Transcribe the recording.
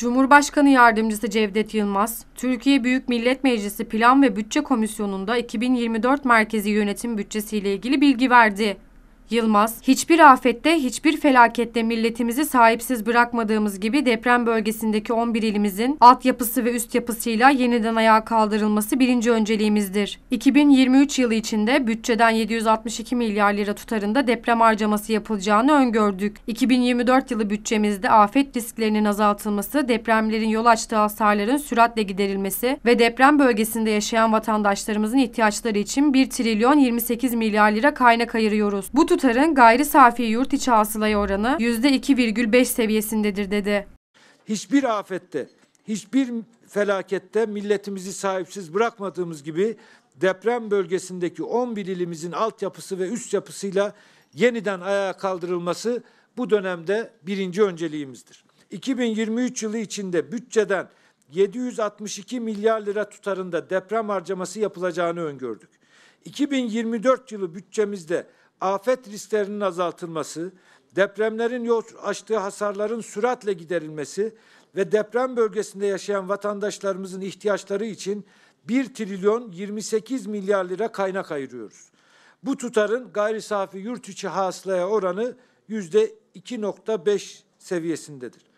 Cumhurbaşkanı Yardımcısı Cevdet Yılmaz, Türkiye Büyük Millet Meclisi Plan ve Bütçe Komisyonu'nda 2024 merkezi yönetim bütçesi ile ilgili bilgi verdi. Yılmaz, hiçbir afette, hiçbir felakette milletimizi sahipsiz bırakmadığımız gibi deprem bölgesindeki 11 ilimizin altyapısı ve üst yapısıyla yeniden ayağa kaldırılması birinci önceliğimizdir. 2023 yılı içinde bütçeden 762 milyar lira tutarında deprem harcaması yapılacağını öngördük. 2024 yılı bütçemizde afet risklerinin azaltılması, depremlerin yol açtığı hasarların süratle giderilmesi ve deprem bölgesinde yaşayan vatandaşlarımızın ihtiyaçları için 1 trilyon 28 milyar lira kaynak ayırıyoruz. Bu tutarın gayri safi yurt içi hasılaya oranı %2,5 seviyesindedir dedi. Hiçbir afette, hiçbir felakette milletimizi sahipsiz bırakmadığımız gibi deprem bölgesindeki 11 ilimizin altyapısı ve üst yapısıyla yeniden ayağa kaldırılması bu dönemde birinci önceliğimizdir. 2023 yılı içinde bütçeden 762 milyar lira tutarında deprem harcaması yapılacağını öngördük. 2024 yılı bütçemizde afet risklerinin azaltılması, depremlerin yol açtığı hasarların süratle giderilmesi ve deprem bölgesinde yaşayan vatandaşlarımızın ihtiyaçları için 1 trilyon 28 milyar lira kaynak ayırıyoruz. Bu tutarın gayri safi yurt içi hasılaya oranı yüzde %2.5 seviyesindedir.